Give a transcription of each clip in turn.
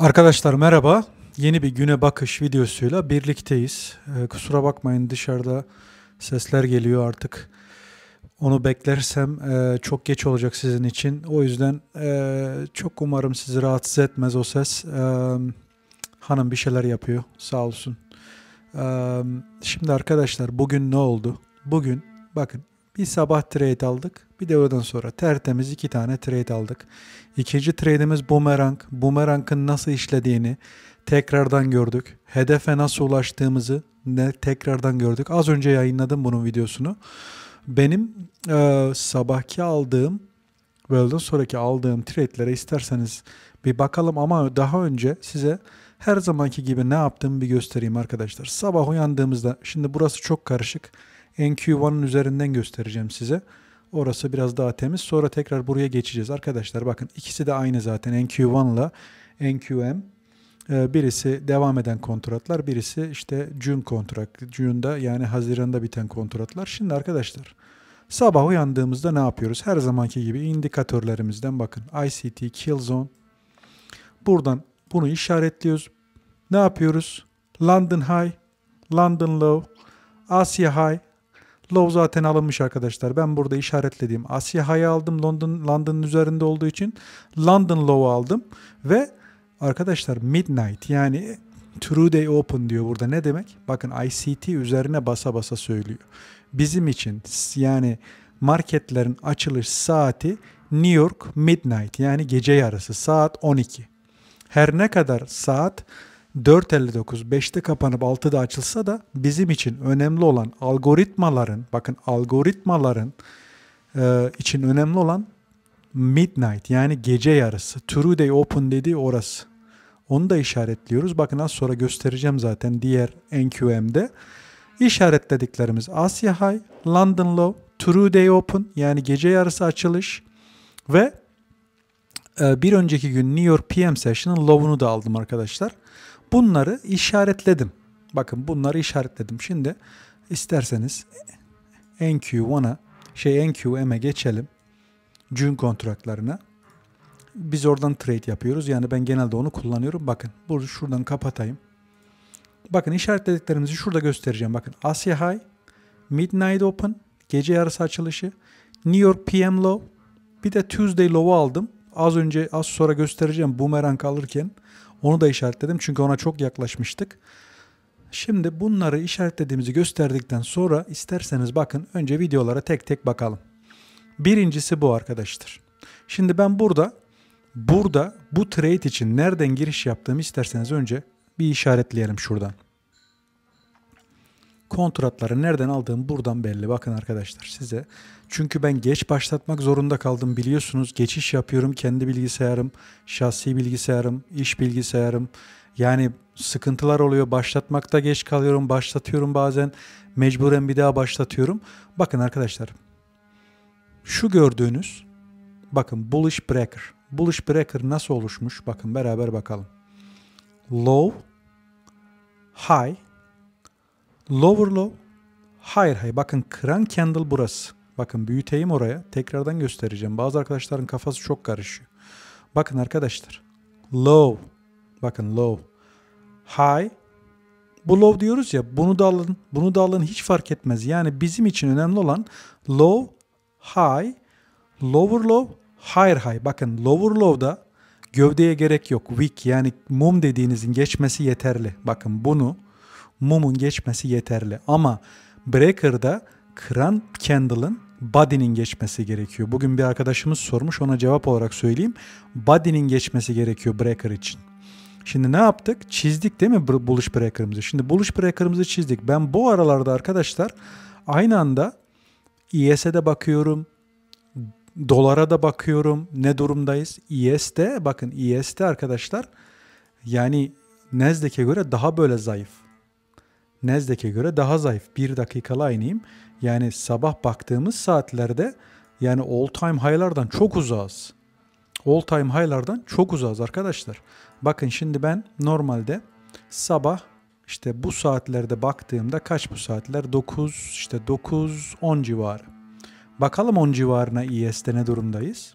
Arkadaşlar merhaba. Yeni bir güne bakış videosuyla birlikteyiz. Ee, kusura bakmayın dışarıda sesler geliyor artık. Onu beklersem e, çok geç olacak sizin için. O yüzden e, çok umarım sizi rahatsız etmez o ses. E, hanım bir şeyler yapıyor sağ olsun. E, şimdi arkadaşlar bugün ne oldu? Bugün bakın bir sabah trade aldık. Bir de oradan sonra tertemiz iki tane trade aldık. İkinci trade'imiz Boomerang. Boomerang'ın nasıl işlediğini tekrardan gördük. Hedefe nasıl ulaştığımızı ne tekrardan gördük. Az önce yayınladım bunun videosunu. Benim e, sabahki aldığım ve öğleden sonraki aldığım trade'lere isterseniz bir bakalım ama daha önce size her zamanki gibi ne yaptığımı bir göstereyim arkadaşlar. Sabah uyandığımızda şimdi burası çok karışık NQ1'ın üzerinden göstereceğim size. Orası biraz daha temiz. Sonra tekrar buraya geçeceğiz. Arkadaşlar bakın ikisi de aynı zaten. NQ1 ile NQM. Birisi devam eden kontratlar, birisi işte June kontrat. June'da yani Haziran'da biten kontratlar. Şimdi arkadaşlar sabah uyandığımızda ne yapıyoruz? Her zamanki gibi indikatörlerimizden bakın. ICT, Killzone. Buradan bunu işaretliyoruz. Ne yapıyoruz? London High, London Low, Asya High, Love zaten alınmış arkadaşlar. Ben burada işaretlediğim Asya High'ı aldım. London London'ın üzerinde olduğu için London Low'u aldım. Ve arkadaşlar Midnight yani True Day Open diyor burada. Ne demek? Bakın ICT üzerine basa basa söylüyor. Bizim için yani marketlerin açılış saati New York Midnight yani gece yarısı saat 12. Her ne kadar saat 4.59 5'te kapanıp 6'da açılsa da bizim için önemli olan algoritmaların bakın algoritmaların e, için önemli olan midnight yani gece yarısı. True Day Open dediği orası. Onu da işaretliyoruz. Bakın az sonra göstereceğim zaten diğer NQM'de. İşaretlediklerimiz Asya High, London Low, True Day Open yani gece yarısı açılış ve e, bir önceki gün New York PM Session'ın low'unu da aldım arkadaşlar. Bunları işaretledim. Bakın bunları işaretledim. Şimdi isterseniz NQ1'a şey NQM'e geçelim. June kontratlarına. Biz oradan trade yapıyoruz. Yani ben genelde onu kullanıyorum. Bakın burada şuradan kapatayım. Bakın işaretlediklerimizi şurada göstereceğim. Bakın Asya High, Midnight Open, gece yarısı açılışı, New York PM Low, bir de Tuesday Low'u aldım. Az önce az sonra göstereceğim bumerang alırken. Onu da işaretledim çünkü ona çok yaklaşmıştık. Şimdi bunları işaretlediğimizi gösterdikten sonra isterseniz bakın önce videolara tek tek bakalım. Birincisi bu arkadaştır. Şimdi ben burada burada bu trade için nereden giriş yaptığımı isterseniz önce bir işaretleyelim şuradan. Kontratları nereden aldığım buradan belli. Bakın arkadaşlar size. Çünkü ben geç başlatmak zorunda kaldım biliyorsunuz. Geçiş yapıyorum kendi bilgisayarım, şahsi bilgisayarım, iş bilgisayarım. Yani sıkıntılar oluyor. Başlatmakta geç kalıyorum. Başlatıyorum bazen. Mecburen bir daha başlatıyorum. Bakın arkadaşlar. Şu gördüğünüz bakın bullish breaker. Bullish breaker nasıl oluşmuş? Bakın beraber bakalım. Low, high, Lower low. Hayır hayır bakın kran candle burası. Bakın büyüteyim oraya. Tekrardan göstereceğim. Bazı arkadaşların kafası çok karışıyor. Bakın arkadaşlar. Low. Bakın low. High. Bu low diyoruz ya bunu da alın bunu da alın hiç fark etmez. Yani bizim için önemli olan low, high, lower low, higher high. Bakın lower low'da gövdeye gerek yok. Weak yani mum dediğinizin geçmesi yeterli. Bakın bunu mumun geçmesi yeterli. Ama breaker'da kıran candle'ın body'nin geçmesi gerekiyor. Bugün bir arkadaşımız sormuş ona cevap olarak söyleyeyim. Body'nin geçmesi gerekiyor breaker için. Şimdi ne yaptık? Çizdik değil mi buluş breaker'ımızı? Şimdi buluş breaker'ımızı çizdik. Ben bu aralarda arkadaşlar aynı anda IS'e bakıyorum. Dolara da bakıyorum. Ne durumdayız? IS'de e bakın IS'de e arkadaşlar yani Nasdaq'e göre daha böyle zayıf. Nezdek'e göre daha zayıf. Bir dakikalı aynıyım. Yani sabah baktığımız saatlerde yani all time high'lardan çok uzağız. All time high'lardan çok uzağız arkadaşlar. Bakın şimdi ben normalde sabah işte bu saatlerde baktığımda kaç bu saatler? 9 işte 9 10 civarı. Bakalım 10 civarına IS'te ne durumdayız?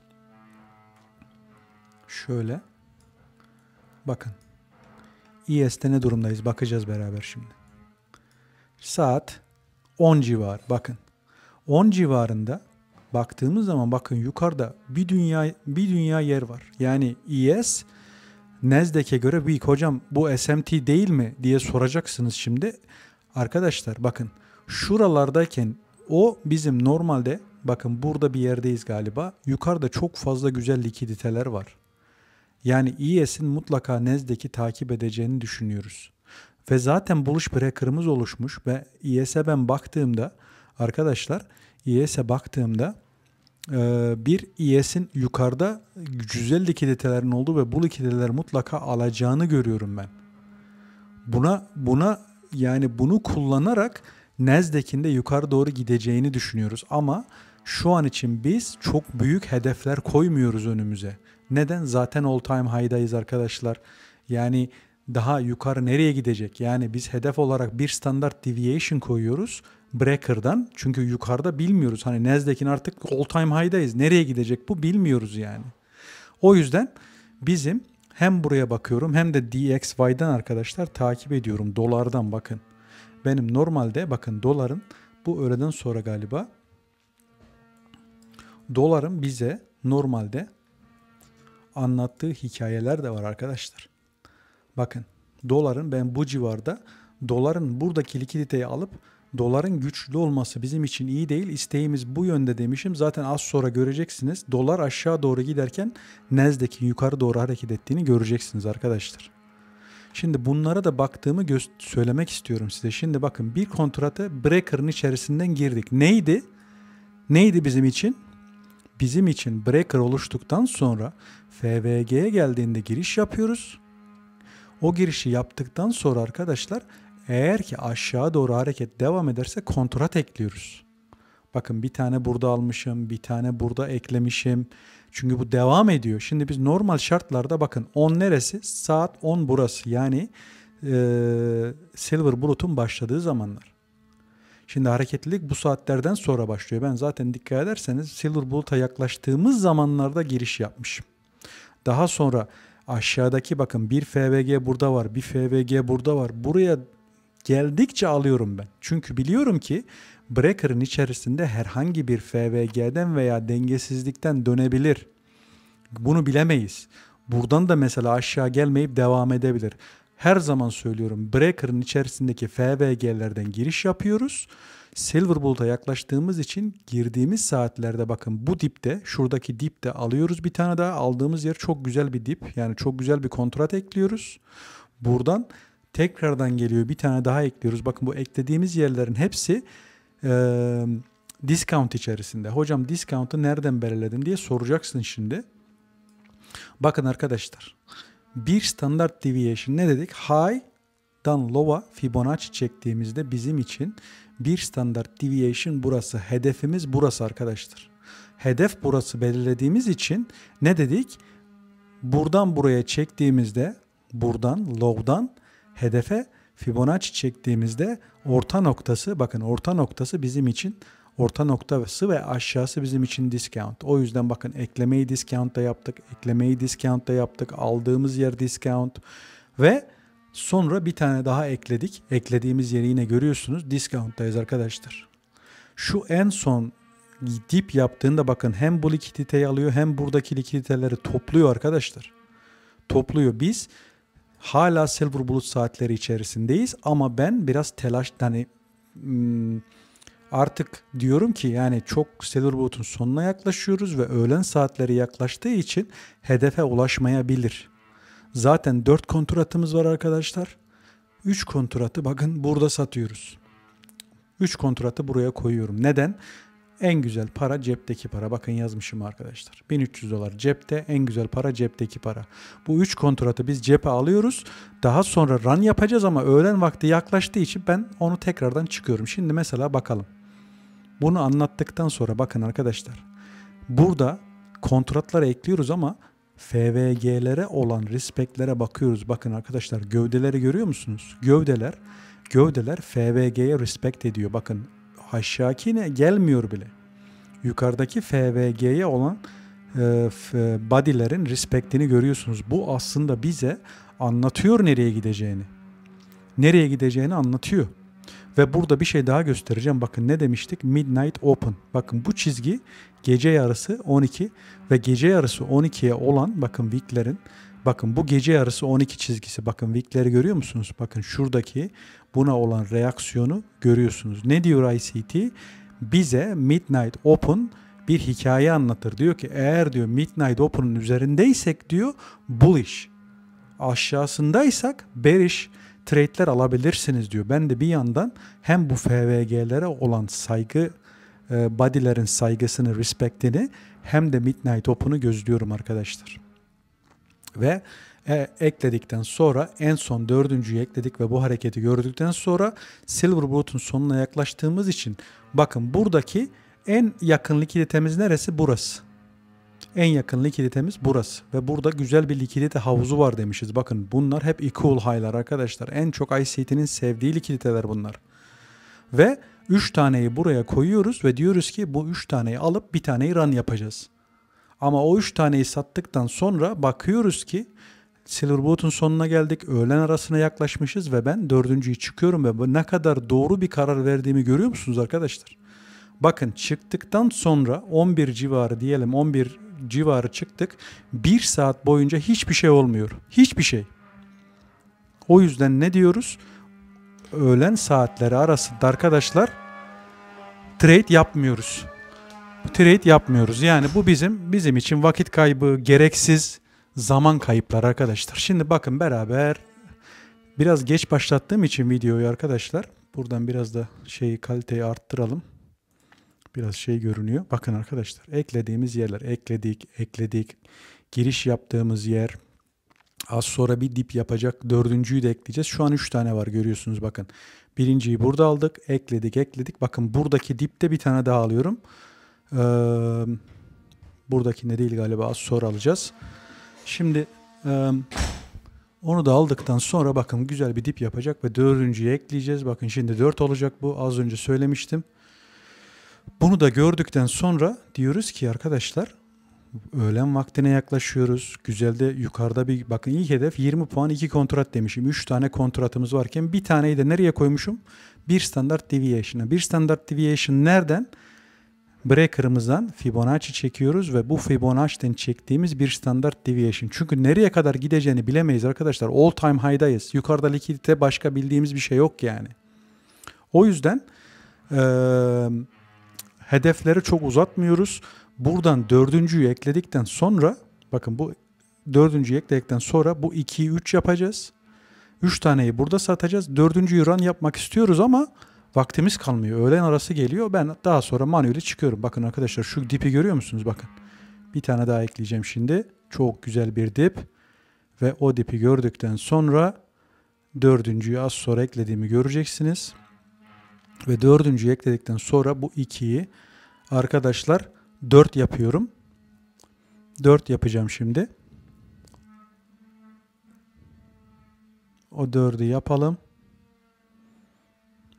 Şöyle. Bakın. IS'te ne durumdayız? Bakacağız beraber şimdi saat 10 civar bakın. 10 civarında baktığımız zaman bakın yukarıda bir dünya bir dünya yer var. Yani ES Nezdek'e göre büyük. Hocam bu SMT değil mi diye soracaksınız şimdi. Arkadaşlar bakın şuralardayken o bizim normalde bakın burada bir yerdeyiz galiba. Yukarıda çok fazla güzel likiditeler var. Yani ES'in mutlaka Nezdek'i takip edeceğini düşünüyoruz. Ve zaten buluş breaker'ımız oluşmuş ve ES'e ben baktığımda arkadaşlar ES'e baktığımda e, bir IES'in yukarıda güzel likiditelerin olduğu ve bu likiditeler mutlaka alacağını görüyorum ben. Buna buna yani bunu kullanarak Nasdaq'inde yukarı doğru gideceğini düşünüyoruz ama şu an için biz çok büyük hedefler koymuyoruz önümüze. Neden? Zaten all time high'dayız arkadaşlar. Yani daha yukarı nereye gidecek? Yani biz hedef olarak bir standart deviation koyuyoruz breaker'dan. Çünkü yukarıda bilmiyoruz. Hani Nasdaq'in artık all time high'dayız. Nereye gidecek bu bilmiyoruz yani. O yüzden bizim hem buraya bakıyorum hem de DXY'den arkadaşlar takip ediyorum. Dolardan bakın. Benim normalde bakın doların bu öğleden sonra galiba doların bize normalde anlattığı hikayeler de var arkadaşlar. Bakın doların ben bu civarda doların buradaki likiditeyi alıp doların güçlü olması bizim için iyi değil. İsteğimiz bu yönde demişim. Zaten az sonra göreceksiniz. Dolar aşağı doğru giderken nezdeki yukarı doğru hareket ettiğini göreceksiniz arkadaşlar. Şimdi bunlara da baktığımı söylemek istiyorum size. Şimdi bakın bir kontratı Breaker'ın içerisinden girdik. Neydi? Neydi bizim için? Bizim için Breaker oluştuktan sonra FVG'ye geldiğinde giriş yapıyoruz. O girişi yaptıktan sonra arkadaşlar eğer ki aşağı doğru hareket devam ederse kontrat ekliyoruz. Bakın bir tane burada almışım, bir tane burada eklemişim. Çünkü bu devam ediyor. Şimdi biz normal şartlarda bakın 10 neresi? Saat 10 burası. Yani e, Silver Bulut'un başladığı zamanlar. Şimdi hareketlilik bu saatlerden sonra başlıyor. Ben zaten dikkat ederseniz Silver Bulut'a yaklaştığımız zamanlarda giriş yapmışım. Daha sonra Aşağıdaki bakın bir FVG burada var, bir FVG burada var. Buraya geldikçe alıyorum ben. Çünkü biliyorum ki breaker'ın içerisinde herhangi bir FVG'den veya dengesizlikten dönebilir. Bunu bilemeyiz. Buradan da mesela aşağı gelmeyip devam edebilir. Her zaman söylüyorum breaker'ın içerisindeki FVG'lerden giriş yapıyoruz Silver Bulut'a yaklaştığımız için girdiğimiz saatlerde bakın bu dipte şuradaki dipte alıyoruz bir tane daha aldığımız yer çok güzel bir dip yani çok güzel bir kontrat ekliyoruz. Buradan tekrardan geliyor bir tane daha ekliyoruz. Bakın bu eklediğimiz yerlerin hepsi e, discount içerisinde. Hocam discount'ı nereden belirledin diye soracaksın şimdi. Bakın arkadaşlar bir standart deviation ne dedik? High'dan low'a Fibonacci çektiğimizde bizim için bir standart deviation burası. Hedefimiz burası arkadaşlar. Hedef burası belirlediğimiz için ne dedik? Buradan buraya çektiğimizde buradan low'dan hedefe Fibonacci çektiğimizde orta noktası bakın orta noktası bizim için orta noktası ve aşağısı bizim için discount. O yüzden bakın eklemeyi discount da yaptık, eklemeyi discount da yaptık, aldığımız yer discount ve Sonra bir tane daha ekledik. Eklediğimiz yeri yine görüyorsunuz. Discount'tayız arkadaşlar. Şu en son dip yaptığında bakın hem bu likiditeyi alıyor hem buradaki likiditeleri topluyor arkadaşlar. Topluyor. Biz hala silver bulut saatleri içerisindeyiz ama ben biraz telaş hani artık diyorum ki yani çok silver bulutun sonuna yaklaşıyoruz ve öğlen saatleri yaklaştığı için hedefe ulaşmayabilir. Zaten 4 kontratımız var arkadaşlar. 3 kontratı bakın burada satıyoruz. 3 kontratı buraya koyuyorum. Neden? En güzel para cepteki para. Bakın yazmışım arkadaşlar. 1300 dolar cepte, en güzel para cepteki para. Bu 3 kontratı biz cephe alıyoruz. Daha sonra run yapacağız ama öğlen vakti yaklaştığı için ben onu tekrardan çıkıyorum. Şimdi mesela bakalım. Bunu anlattıktan sonra bakın arkadaşlar. Burada kontratları ekliyoruz ama FVG'lere olan respektlere bakıyoruz. Bakın arkadaşlar gövdeleri görüyor musunuz? Gövdeler gövdeler FVG'ye respekt ediyor. Bakın aşağıkine gelmiyor bile. Yukarıdaki FVG'ye olan e, e body'lerin respektini görüyorsunuz. Bu aslında bize anlatıyor nereye gideceğini. Nereye gideceğini anlatıyor. Ve burada bir şey daha göstereceğim. Bakın ne demiştik? Midnight Open. Bakın bu çizgi gece yarısı 12 ve gece yarısı 12'ye olan bakın weeklerin Bakın bu gece yarısı 12 çizgisi. Bakın weekleri görüyor musunuz? Bakın şuradaki buna olan reaksiyonu görüyorsunuz. Ne diyor ICT? Bize Midnight Open bir hikaye anlatır. Diyor ki eğer diyor Midnight Open'ın üzerindeysek diyor bullish. Aşağısındaysak bearish trade'ler alabilirsiniz diyor. Ben de bir yandan hem bu FVG'lere olan saygı e, body'lerin saygısını, respectini hem de Midnight Op'unu gözlüyorum arkadaşlar. Ve e, ekledikten sonra en son dördüncüyü ekledik ve bu hareketi gördükten sonra Silver Bullet'un sonuna yaklaştığımız için bakın buradaki en yakın likiditemiz neresi? Burası. En yakın likiditemiz burası ve burada güzel bir likidite havuzu var demişiz. Bakın bunlar hep equal high'lar arkadaşlar. En çok ICT'nin sevdiği likiditeler bunlar. Ve 3 taneyi buraya koyuyoruz ve diyoruz ki bu 3 taneyi alıp bir taneyi run yapacağız. Ama o 3 taneyi sattıktan sonra bakıyoruz ki Silverboot'un sonuna geldik. Öğlen arasına yaklaşmışız ve ben dördüncüyü çıkıyorum ve ne kadar doğru bir karar verdiğimi görüyor musunuz arkadaşlar? Bakın çıktıktan sonra 11 civarı diyelim 11 civarı çıktık. Bir saat boyunca hiçbir şey olmuyor. Hiçbir şey. O yüzden ne diyoruz? Öğlen saatleri arasında arkadaşlar trade yapmıyoruz. Trade yapmıyoruz. Yani bu bizim bizim için vakit kaybı, gereksiz zaman kayıplar arkadaşlar. Şimdi bakın beraber biraz geç başlattığım için videoyu arkadaşlar buradan biraz da şeyi kaliteyi arttıralım biraz şey görünüyor. Bakın arkadaşlar eklediğimiz yerler ekledik ekledik giriş yaptığımız yer az sonra bir dip yapacak dördüncüyü de ekleyeceğiz. Şu an üç tane var görüyorsunuz bakın. Birinciyi burada aldık ekledik ekledik bakın buradaki dipte bir tane daha alıyorum. Ee, buradakinde değil galiba az sonra alacağız. Şimdi e, onu da aldıktan sonra bakın güzel bir dip yapacak ve dördüncüyü ekleyeceğiz. Bakın şimdi dört olacak bu az önce söylemiştim. Bunu da gördükten sonra diyoruz ki arkadaşlar öğlen vaktine yaklaşıyoruz. Güzel de yukarıda bir bakın ilk hedef 20 puan 2 kontrat demişim. 3 tane kontratımız varken bir taneyi de nereye koymuşum? Bir standart deviation'a. Bir standart deviation nereden? Breaker'ımızdan Fibonacci çekiyoruz ve bu Fibonacci'den çektiğimiz bir standart deviation. Çünkü nereye kadar gideceğini bilemeyiz arkadaşlar. All time high'dayız. Yukarıda likidite başka bildiğimiz bir şey yok yani. O yüzden eee hedefleri çok uzatmıyoruz. Buradan dördüncüyü ekledikten sonra bakın bu dördüncüyü ekledikten sonra bu 2'yi 3 yapacağız. 3 taneyi burada satacağız. Dördüncüyü run yapmak istiyoruz ama vaktimiz kalmıyor. Öğlen arası geliyor. Ben daha sonra manuel'i çıkıyorum. Bakın arkadaşlar şu dipi görüyor musunuz? Bakın. Bir tane daha ekleyeceğim şimdi. Çok güzel bir dip. Ve o dipi gördükten sonra dördüncüyü az sonra eklediğimi göreceksiniz. Ve dördüncü ekledikten sonra bu ikiyi arkadaşlar dört yapıyorum. dört yapacağım şimdi. O dördü yapalım.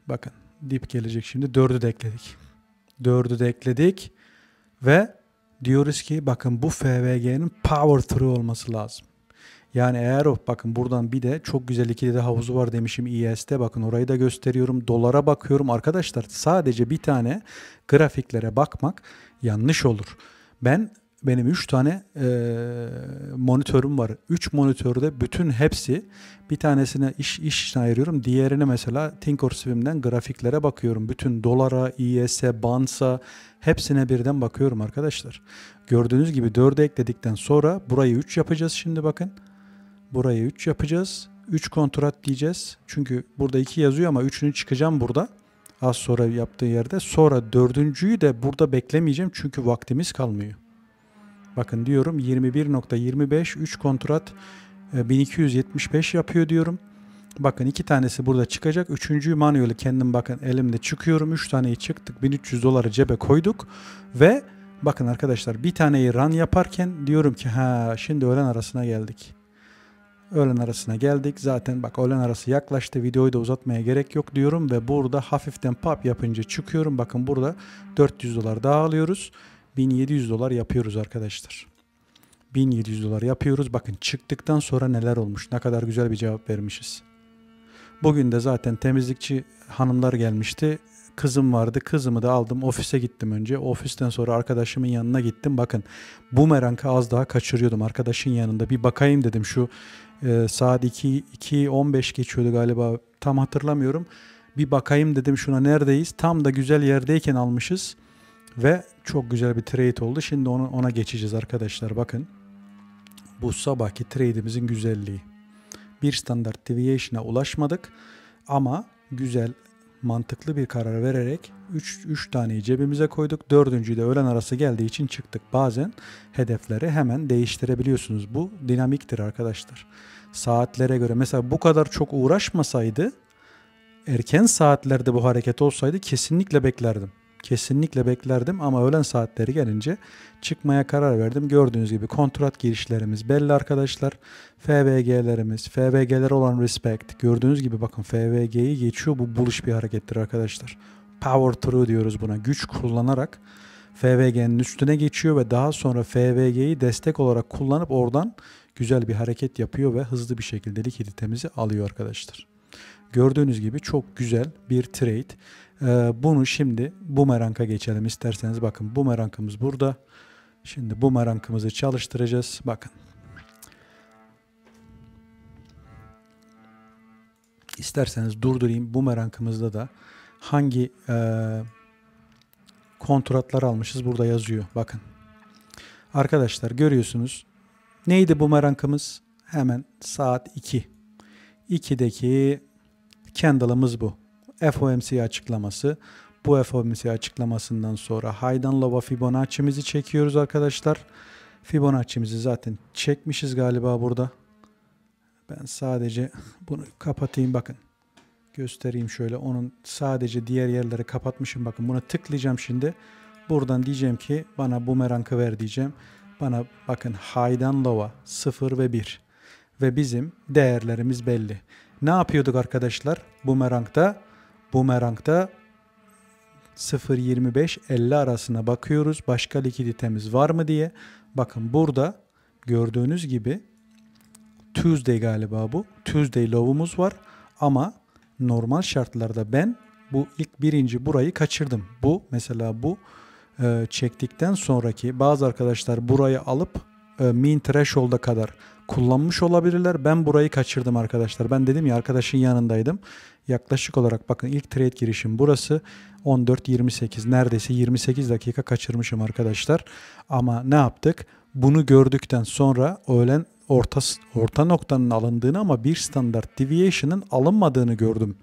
Bakın dip gelecek şimdi. dördü de ekledik. dördü de ekledik. Ve diyoruz ki bakın bu FVG'nin power through olması lazım. Yani eğer of bakın buradan bir de çok güzel likidite havuzu var demişim IS'te bakın orayı da gösteriyorum. Dolara bakıyorum arkadaşlar sadece bir tane grafiklere bakmak yanlış olur. Ben benim 3 tane e, monitörüm var. 3 monitörde bütün hepsi bir tanesine iş, iş için ayırıyorum. Diğerine mesela Thinkorswim'den grafiklere bakıyorum. Bütün dolara, IS'e, BANS'a hepsine birden bakıyorum arkadaşlar. Gördüğünüz gibi 4'e ekledikten sonra burayı 3 yapacağız şimdi bakın. Buraya 3 yapacağız. 3 kontrat diyeceğiz. Çünkü burada 2 yazıyor ama 3'ünü çıkacağım burada. Az sonra yaptığı yerde. Sonra dördüncüyü de burada beklemeyeceğim çünkü vaktimiz kalmıyor. Bakın diyorum 21.25 3 kontrat 1275 e, yapıyor diyorum. Bakın iki tanesi burada çıkacak. Üçüncüyü manueli kendim bakın elimde çıkıyorum. Üç taneyi çıktık. 1300 doları cebe koyduk. Ve bakın arkadaşlar bir taneyi run yaparken diyorum ki ha şimdi öğlen arasına geldik. Öğlen arasına geldik. Zaten bak öğlen arası yaklaştı. Videoyu da uzatmaya gerek yok diyorum ve burada hafiften pop yapınca çıkıyorum. Bakın burada 400 dolar daha alıyoruz. 1700 dolar yapıyoruz arkadaşlar. 1700 dolar yapıyoruz. Bakın çıktıktan sonra neler olmuş. Ne kadar güzel bir cevap vermişiz. Bugün de zaten temizlikçi hanımlar gelmişti. Kızım vardı. Kızımı da aldım. Ofise gittim önce. Ofisten sonra arkadaşımın yanına gittim. Bakın bu merankı az daha kaçırıyordum. Arkadaşın yanında bir bakayım dedim. Şu e, saat 2 2.15 geçiyordu galiba. Tam hatırlamıyorum. Bir bakayım dedim şuna neredeyiz. Tam da güzel yerdeyken almışız. Ve çok güzel bir trade oldu. Şimdi onu, ona geçeceğiz arkadaşlar. Bakın bu sabahki trade'imizin güzelliği. Bir standart deviation'a ulaşmadık ama güzel mantıklı bir karar vererek 3, 3 taneyi cebimize koyduk. Dördüncüyü de öğlen arası geldiği için çıktık. Bazen hedefleri hemen değiştirebiliyorsunuz. Bu dinamiktir arkadaşlar. Saatlere göre mesela bu kadar çok uğraşmasaydı erken saatlerde bu hareket olsaydı kesinlikle beklerdim kesinlikle beklerdim ama öğlen saatleri gelince çıkmaya karar verdim. Gördüğünüz gibi kontrat girişlerimiz belli arkadaşlar. FVG'lerimiz, FVG'ler olan respect. Gördüğünüz gibi bakın FVG'yi geçiyor. Bu buluş bir harekettir arkadaşlar. Power through diyoruz buna. Güç kullanarak FVG'nin üstüne geçiyor ve daha sonra FVG'yi destek olarak kullanıp oradan güzel bir hareket yapıyor ve hızlı bir şekilde likiditemizi alıyor arkadaşlar. Gördüğünüz gibi çok güzel bir trade. Ee, bunu şimdi bumeranga geçelim isterseniz. Bakın bumerangımız burada. Şimdi bumerangımızı çalıştıracağız. Bakın. İsterseniz durdurayım. Bumerangımızda da hangi e, kontratlar almışız burada yazıyor. Bakın. Arkadaşlar görüyorsunuz. Neydi bumerangımız? Hemen saat 2. 2'deki candle'ımız bu. FOMC açıklaması. Bu FOMC açıklamasından sonra Haydanlova Fibonacci'mizi çekiyoruz arkadaşlar. Fibonacci'mizi zaten çekmişiz galiba burada. Ben sadece bunu kapatayım bakın. Göstereyim şöyle. Onun sadece diğer yerleri kapatmışım. Bakın buna tıklayacağım şimdi. Buradan diyeceğim ki bana bumerangı ver diyeceğim. Bana bakın Haydanlova 0 ve 1 ve bizim değerlerimiz belli. Ne yapıyorduk arkadaşlar? Bumerang'da Boomerang'da 0.25-50 arasına bakıyoruz. Başka likiditemiz var mı diye. Bakın burada gördüğünüz gibi Tuesday galiba bu. Tuesday low'umuz var ama normal şartlarda ben bu ilk birinci burayı kaçırdım. Bu mesela bu e, çektikten sonraki bazı arkadaşlar burayı alıp min e, mean threshold'a kadar kullanmış olabilirler. Ben burayı kaçırdım arkadaşlar. Ben dedim ya arkadaşın yanındaydım. Yaklaşık olarak bakın ilk trade girişim burası. 14.28 neredeyse 28 dakika kaçırmışım arkadaşlar. Ama ne yaptık? Bunu gördükten sonra öğlen orta, orta noktanın alındığını ama bir standart deviation'ın alınmadığını gördüm.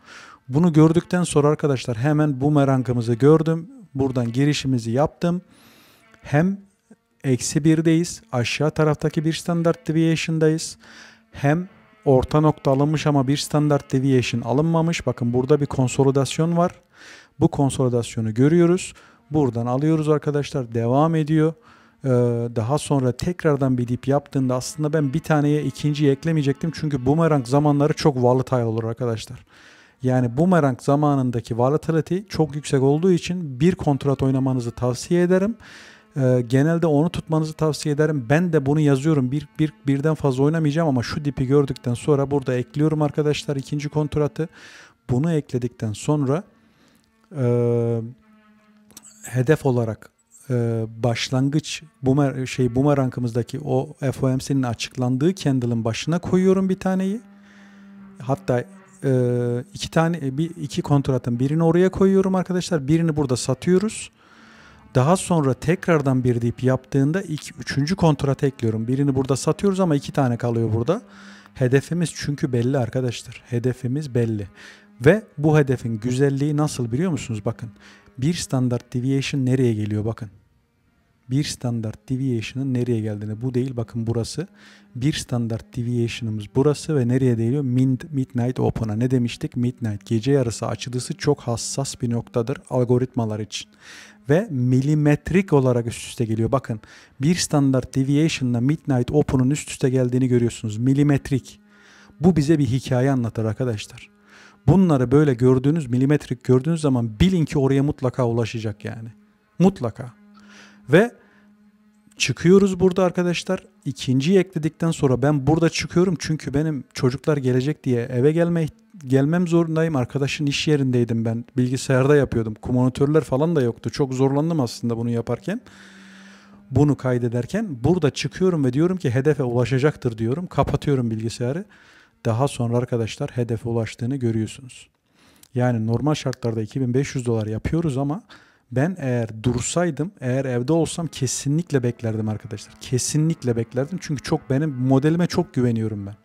Bunu gördükten sonra arkadaşlar hemen bu merankımızı gördüm. Buradan girişimizi yaptım. Hem eksi 1'deyiz. Aşağı taraftaki bir standart deviation'dayız. Hem orta nokta alınmış ama bir standart deviation alınmamış. Bakın burada bir konsolidasyon var. Bu konsolidasyonu görüyoruz. Buradan alıyoruz arkadaşlar. Devam ediyor. Ee, daha sonra tekrardan bir dip yaptığında aslında ben bir taneye ikinciyi eklemeyecektim. Çünkü bumerang zamanları çok volatile olur arkadaşlar. Yani bumerang zamanındaki volatility çok yüksek olduğu için bir kontrat oynamanızı tavsiye ederim. E, genelde onu tutmanızı tavsiye ederim. Ben de bunu yazıyorum. Bir, bir, birden fazla oynamayacağım ama şu dipi gördükten sonra burada ekliyorum arkadaşlar ikinci kontratı. Bunu ekledikten sonra e, hedef olarak e, başlangıç bumer, şey bumerangımızdaki o FOMC'nin açıklandığı candle'ın başına koyuyorum bir taneyi. Hatta e, iki tane e, bir iki kontratın birini oraya koyuyorum arkadaşlar. Birini burada satıyoruz. Daha sonra tekrardan bir dip yaptığında iki, üçüncü kontrat ekliyorum. Birini burada satıyoruz ama iki tane kalıyor burada. Hedefimiz çünkü belli arkadaşlar. Hedefimiz belli. Ve bu hedefin güzelliği nasıl biliyor musunuz? Bakın bir standart deviation nereye geliyor bakın. Bir standart deviation'ın nereye geldiğini bu değil bakın burası. Bir standart deviation'ımız burası ve nereye değiyor? Mid, midnight Open'a ne demiştik? Midnight gece yarısı açılısı çok hassas bir noktadır algoritmalar için ve milimetrik olarak üst üste geliyor. Bakın bir standart deviation'la Midnight Open'un üst üste geldiğini görüyorsunuz. Milimetrik. Bu bize bir hikaye anlatır arkadaşlar. Bunları böyle gördüğünüz, milimetrik gördüğünüz zaman bilin ki oraya mutlaka ulaşacak yani. Mutlaka. Ve çıkıyoruz burada arkadaşlar. İkinciyi ekledikten sonra ben burada çıkıyorum çünkü benim çocuklar gelecek diye eve gelme gelmem zorundayım. Arkadaşın iş yerindeydim ben. Bilgisayarda yapıyordum. Kumonatörler falan da yoktu. Çok zorlandım aslında bunu yaparken. Bunu kaydederken burada çıkıyorum ve diyorum ki hedefe ulaşacaktır diyorum. Kapatıyorum bilgisayarı. Daha sonra arkadaşlar hedefe ulaştığını görüyorsunuz. Yani normal şartlarda 2500 dolar yapıyoruz ama ben eğer dursaydım, eğer evde olsam kesinlikle beklerdim arkadaşlar. Kesinlikle beklerdim. Çünkü çok benim modelime çok güveniyorum ben.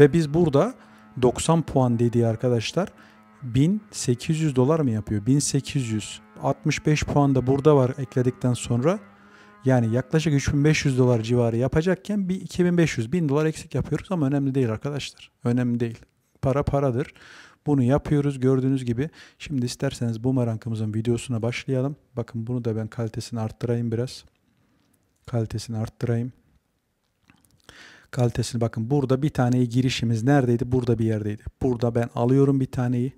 Ve biz burada 90 puan dediği arkadaşlar 1800 dolar mı yapıyor? 1800 65 puan da burada var ekledikten sonra yani yaklaşık 3500 dolar civarı yapacakken bir 2500 1000 dolar eksik yapıyoruz ama önemli değil arkadaşlar. Önemli değil. Para paradır. Bunu yapıyoruz gördüğünüz gibi. Şimdi isterseniz bu marankımızın videosuna başlayalım. Bakın bunu da ben kalitesini arttırayım biraz. Kalitesini arttırayım kalitesini bakın burada bir taneyi girişimiz neredeydi? Burada bir yerdeydi. Burada ben alıyorum bir taneyi.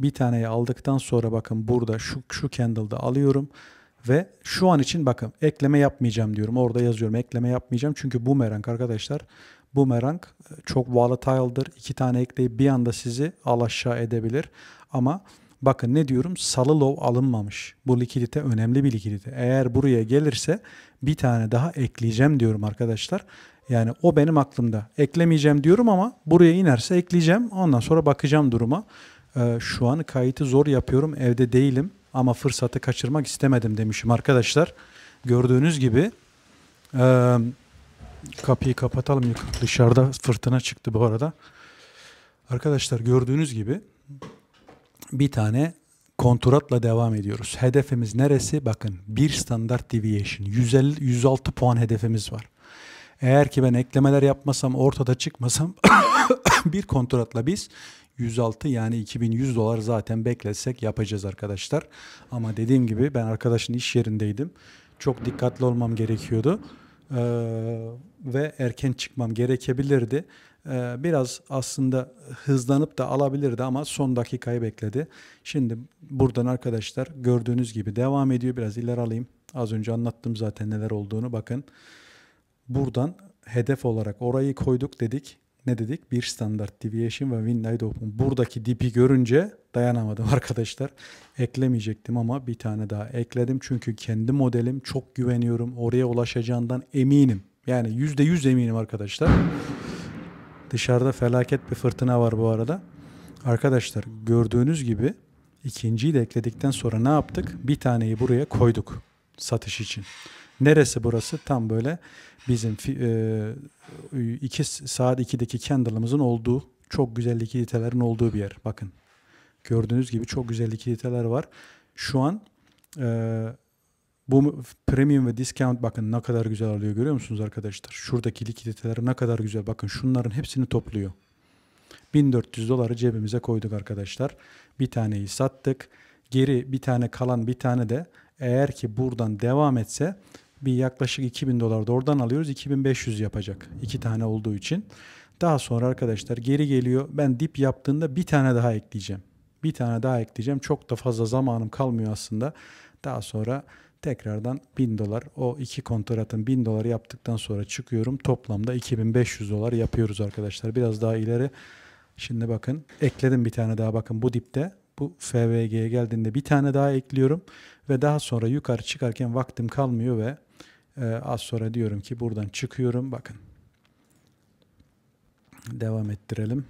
Bir taneyi aldıktan sonra bakın burada şu, şu candle'da alıyorum. Ve şu an için bakın ekleme yapmayacağım diyorum. Orada yazıyorum ekleme yapmayacağım. Çünkü boomerang arkadaşlar boomerang e, çok volatile'dır. İki tane ekleyip bir anda sizi al aşağı edebilir. Ama bakın ne diyorum salı low alınmamış. Bu likidite önemli bir likidite. Eğer buraya gelirse bir tane daha ekleyeceğim diyorum arkadaşlar. Yani o benim aklımda. Eklemeyeceğim diyorum ama buraya inerse ekleyeceğim. Ondan sonra bakacağım duruma. Ee, şu an kayıtı zor yapıyorum. Evde değilim ama fırsatı kaçırmak istemedim demişim arkadaşlar. Gördüğünüz gibi e, kapıyı kapatalım. Dışarıda fırtına çıktı bu arada. Arkadaşlar gördüğünüz gibi bir tane konturatla devam ediyoruz. Hedefimiz neresi? Bakın bir standart deviation. 150, 106 puan hedefimiz var. Eğer ki ben eklemeler yapmasam ortada çıkmasam bir kontratla biz 106 yani 2100 dolar zaten beklesek yapacağız arkadaşlar. Ama dediğim gibi ben arkadaşın iş yerindeydim. Çok dikkatli olmam gerekiyordu. Ee, ve erken çıkmam gerekebilirdi. Ee, biraz aslında hızlanıp da alabilirdi ama son dakikayı bekledi. Şimdi buradan arkadaşlar gördüğünüz gibi devam ediyor. Biraz ileri alayım. Az önce anlattım zaten neler olduğunu bakın. Bakın. Buradan hedef olarak orayı koyduk dedik. Ne dedik? Bir standart deviation ve windlight open. Buradaki dipi görünce dayanamadım arkadaşlar. Eklemeyecektim ama bir tane daha ekledim. Çünkü kendi modelim çok güveniyorum. Oraya ulaşacağından eminim. Yani %100 eminim arkadaşlar. Dışarıda felaket bir fırtına var bu arada. Arkadaşlar gördüğünüz gibi ikinciyi de ekledikten sonra ne yaptık? Bir taneyi buraya koyduk satış için. Neresi burası? Tam böyle bizim e, iki, saat 2'deki candle'ımızın olduğu çok güzel likiditelerin olduğu bir yer. Bakın gördüğünüz gibi çok güzel likiditeler var. Şu an e, bu premium ve discount bakın ne kadar güzel alıyor görüyor musunuz arkadaşlar? Şuradaki likiditeler ne kadar güzel. Bakın şunların hepsini topluyor. 1400 doları cebimize koyduk arkadaşlar. Bir taneyi sattık. Geri bir tane kalan bir tane de eğer ki buradan devam etse bir yaklaşık 2000 dolar da oradan alıyoruz. 2500 yapacak iki tane olduğu için. Daha sonra arkadaşlar geri geliyor. Ben dip yaptığında bir tane daha ekleyeceğim. Bir tane daha ekleyeceğim. Çok da fazla zamanım kalmıyor aslında. Daha sonra tekrardan 1000 dolar o iki kontratın 1000 dolar yaptıktan sonra çıkıyorum. Toplamda 2500 dolar yapıyoruz arkadaşlar. Biraz daha ileri. Şimdi bakın ekledim bir tane daha bakın bu dipte bu FVG'ye geldiğinde bir tane daha ekliyorum ve daha sonra yukarı çıkarken vaktim kalmıyor ve e, az sonra diyorum ki buradan çıkıyorum bakın devam ettirelim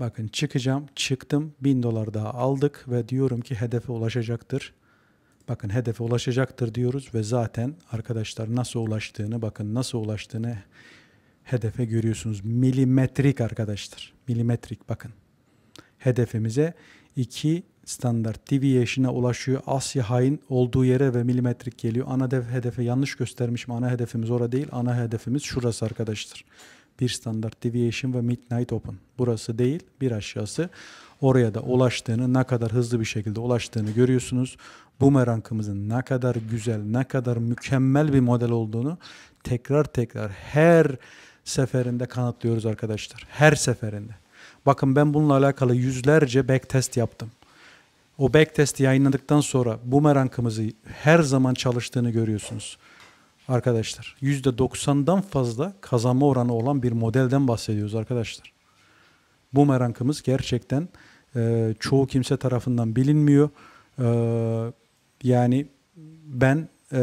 bakın çıkacağım çıktım 1000 dolar daha aldık ve diyorum ki hedefe ulaşacaktır bakın hedefe ulaşacaktır diyoruz ve zaten arkadaşlar nasıl ulaştığını bakın nasıl ulaştığını hedefe görüyorsunuz milimetrik arkadaşlar milimetrik bakın hedefimize 2 standart deviation'a ulaşıyor. Asya hain olduğu yere ve milimetrik geliyor. Ana hedef, hedefe yanlış göstermişim. Ana hedefimiz orada değil. Ana hedefimiz şurası arkadaşlar. Bir standart deviation ve midnight open. Burası değil bir aşağısı. Oraya da ulaştığını ne kadar hızlı bir şekilde ulaştığını görüyorsunuz. Bumerangımızın ne kadar güzel ne kadar mükemmel bir model olduğunu tekrar tekrar her seferinde kanıtlıyoruz arkadaşlar. Her seferinde. Bakın ben bununla alakalı yüzlerce backtest yaptım. O backtesti yayınladıktan sonra bumerangımızı her zaman çalıştığını görüyorsunuz. Arkadaşlar %90'dan fazla kazanma oranı olan bir modelden bahsediyoruz arkadaşlar. Bumerangımız gerçekten e, çoğu kimse tarafından bilinmiyor. E, yani ben e,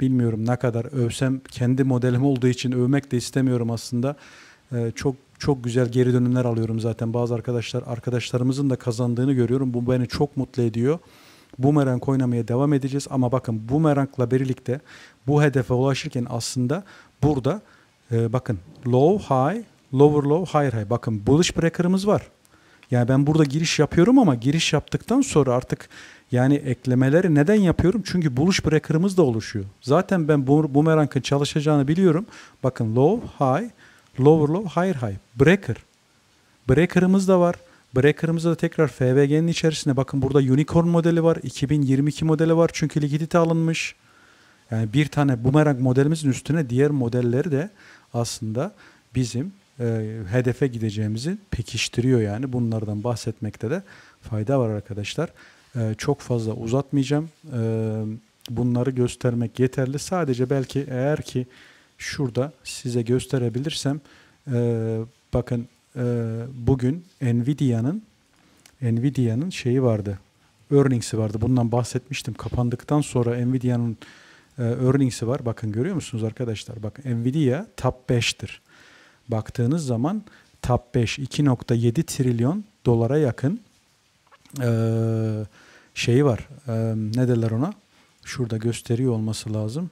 bilmiyorum ne kadar övsem kendi modelim olduğu için övmek de istemiyorum aslında. E, çok çok güzel geri dönümler alıyorum zaten. Bazı arkadaşlar arkadaşlarımızın da kazandığını görüyorum. Bu beni çok mutlu ediyor. Bumerang oynamaya devam edeceğiz ama bakın bumerangla birlikte bu hedefe ulaşırken aslında burada e, bakın low high, lower low, higher high. Bakın bullish breaker'ımız var. Yani ben burada giriş yapıyorum ama giriş yaptıktan sonra artık yani eklemeleri neden yapıyorum? Çünkü buluş breaker'ımız da oluşuyor. Zaten ben bu bumerangın çalışacağını biliyorum. Bakın low, high, Lower low, higher high. Breaker. Breaker'ımız da var. Breaker'ımızda da tekrar FVG'nin içerisinde bakın burada unicorn modeli var. 2022 modeli var çünkü likidite alınmış. Yani bir tane bumerang modelimizin üstüne diğer modelleri de aslında bizim e, hedefe gideceğimizi pekiştiriyor yani. Bunlardan bahsetmekte de fayda var arkadaşlar. E, çok fazla uzatmayacağım. E, bunları göstermek yeterli. Sadece belki eğer ki şurada size gösterebilirsem e, bakın e, bugün Nvidia'nın Nvidia'nın şeyi vardı. Earnings'i vardı. Bundan bahsetmiştim. Kapandıktan sonra Nvidia'nın e, earnings'i var. Bakın görüyor musunuz arkadaşlar? Bakın Nvidia top 5'tir. Baktığınız zaman top 5 2.7 trilyon dolara yakın e, şeyi var. E, ne derler ona? Şurada gösteriyor olması lazım.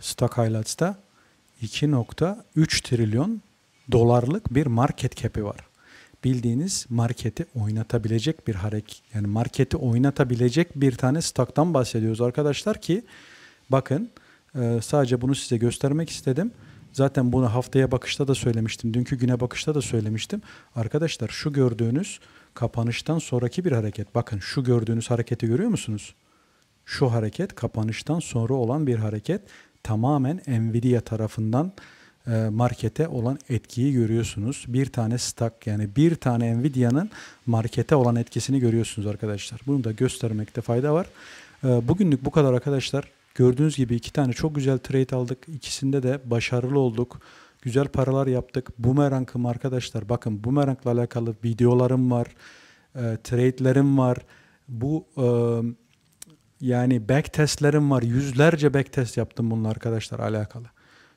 Stock Highlights'ta 2.3 trilyon dolarlık bir market cap'i var. Bildiğiniz marketi oynatabilecek bir hareket yani marketi oynatabilecek bir tane stock'tan bahsediyoruz arkadaşlar ki bakın e, sadece bunu size göstermek istedim. Zaten bunu haftaya bakışta da söylemiştim. Dünkü güne bakışta da söylemiştim. Arkadaşlar şu gördüğünüz kapanıştan sonraki bir hareket. Bakın şu gördüğünüz hareketi görüyor musunuz? Şu hareket kapanıştan sonra olan bir hareket tamamen Nvidia tarafından e, markete olan etkiyi görüyorsunuz. Bir tane stack yani bir tane Nvidia'nın markete olan etkisini görüyorsunuz arkadaşlar. Bunu da göstermekte fayda var. E, bugünlük bu kadar arkadaşlar. Gördüğünüz gibi iki tane çok güzel trade aldık. İkisinde de başarılı olduk. Güzel paralar yaptık. Boomerang'ım arkadaşlar. Bakın Boomerang'la alakalı videolarım var. E, trade'lerim var. Bu yani back testlerim var. Yüzlerce back test yaptım bununla arkadaşlar alakalı.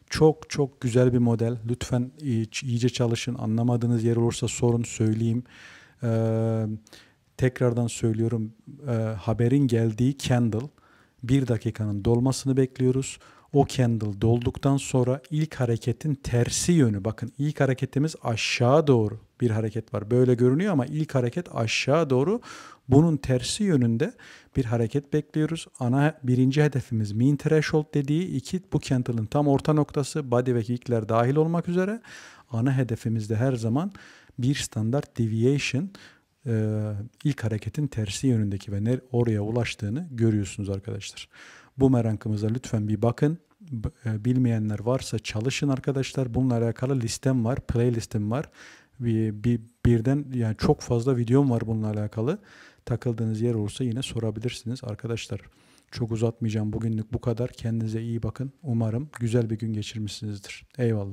Çok çok güzel bir model. Lütfen iyice çalışın. Anlamadığınız yer olursa sorun söyleyeyim. Ee, tekrardan söylüyorum. E, haberin geldiği candle bir dakikanın dolmasını bekliyoruz. O candle dolduktan sonra ilk hareketin tersi yönü. Bakın ilk hareketimiz aşağı doğru bir hareket var. Böyle görünüyor ama ilk hareket aşağı doğru. Bunun tersi yönünde bir hareket bekliyoruz. Ana birinci hedefimiz mean threshold dediği iki bu candle'ın tam orta noktası body ve kickler dahil olmak üzere ana hedefimizde her zaman bir standart deviation e, ilk hareketin tersi yönündeki ve ne, oraya ulaştığını görüyorsunuz arkadaşlar. Bu merankımıza lütfen bir bakın. E, bilmeyenler varsa çalışın arkadaşlar. Bununla alakalı listem var, playlistim var bir, bir, birden yani çok fazla videom var bununla alakalı. Takıldığınız yer olursa yine sorabilirsiniz arkadaşlar. Çok uzatmayacağım bugünlük bu kadar. Kendinize iyi bakın. Umarım güzel bir gün geçirmişsinizdir. Eyvallah.